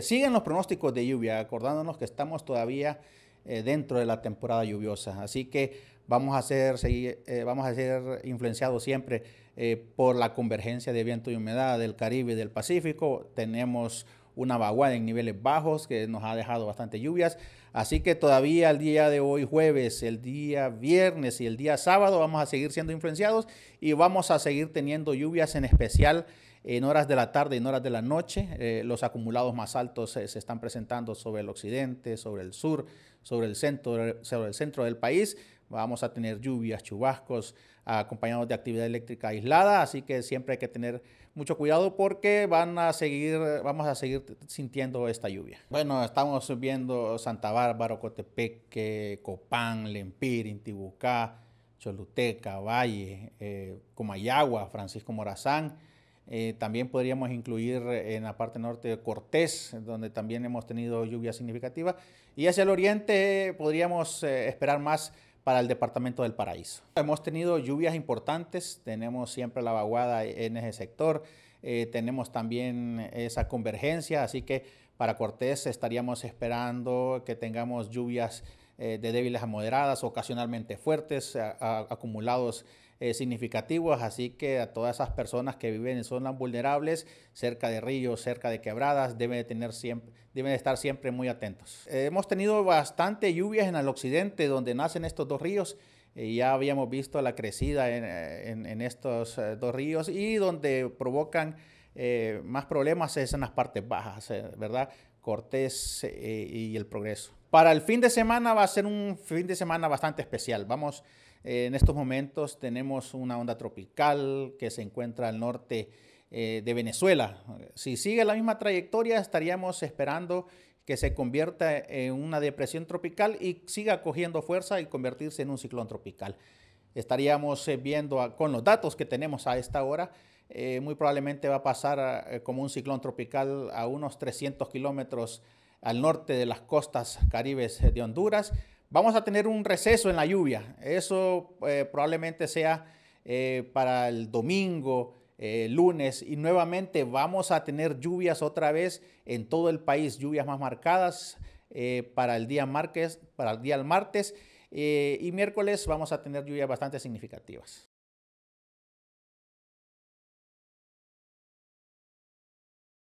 Siguen los pronósticos de lluvia, acordándonos que estamos todavía eh, dentro de la temporada lluviosa, así que vamos a ser, eh, vamos a ser influenciados siempre eh, por la convergencia de viento y humedad del Caribe y del Pacífico. Tenemos una vaguada en niveles bajos que nos ha dejado bastante lluvias. Así que todavía el día de hoy jueves, el día viernes y el día sábado vamos a seguir siendo influenciados y vamos a seguir teniendo lluvias en especial en horas de la tarde y en horas de la noche. Eh, los acumulados más altos eh, se, están presentando sobre el occidente, sobre el sur, sobre el centro, sobre el centro del país vamos a tener lluvias, chubascos, acompañados de actividad eléctrica aislada, así que siempre hay que tener mucho cuidado porque van a seguir, vamos a seguir sintiendo esta lluvia. Bueno, estamos viendo Santa Bárbara, Cotepeque, Copán, Lempir, Intibucá, Choluteca, Valle, eh, Comayagua, Francisco Morazán. Eh, también podríamos incluir en la parte norte Cortés, donde también hemos tenido lluvias significativas. Y hacia el oriente eh, podríamos esperar más para el departamento del Paraíso. Hemos tenido lluvias importantes, tenemos siempre la vaguada en ese sector, eh, tenemos también esa convergencia, así que para Cortés estaríamos esperando que tengamos lluvias eh, de débiles a moderadas, ocasionalmente fuertes, acumulados eh, significativos. Así que a todas esas personas que viven en zonas vulnerables, cerca de ríos, cerca de quebradas, deben, de tener deben estar siempre muy atentos. Eh, hemos tenido bastante lluvias en el occidente, donde nacen estos dos ríos. ya habíamos visto la crecida en, estos dos ríos y donde provocan más problemas es en las partes bajas, ¿verdad? Cortés eh, y el Progreso. Para el fin de semana va a ser un fin de semana bastante especial. Vamos, eh, en estos momentos tenemos una onda tropical que se encuentra al norte eh, de Venezuela. Si sigue la misma trayectoria, estaríamos esperando que se convierta en una depresión tropical y siga cogiendo fuerza y convertirse en un ciclón tropical estaríamos eh, viendo con los datos que tenemos a esta hora. Eh, muy probablemente va a pasar eh, como un ciclón tropical a unos 300 kilómetros al norte de las costas caribes de Honduras. Vamos a tener un receso en la lluvia. Eso probablemente sea para el domingo, lunes, y nuevamente vamos a tener lluvias otra vez en todo el país, lluvias más marcadas para el día martes. Para el día martes eh, y miércoles vamos a tener lluvias bastante significativas.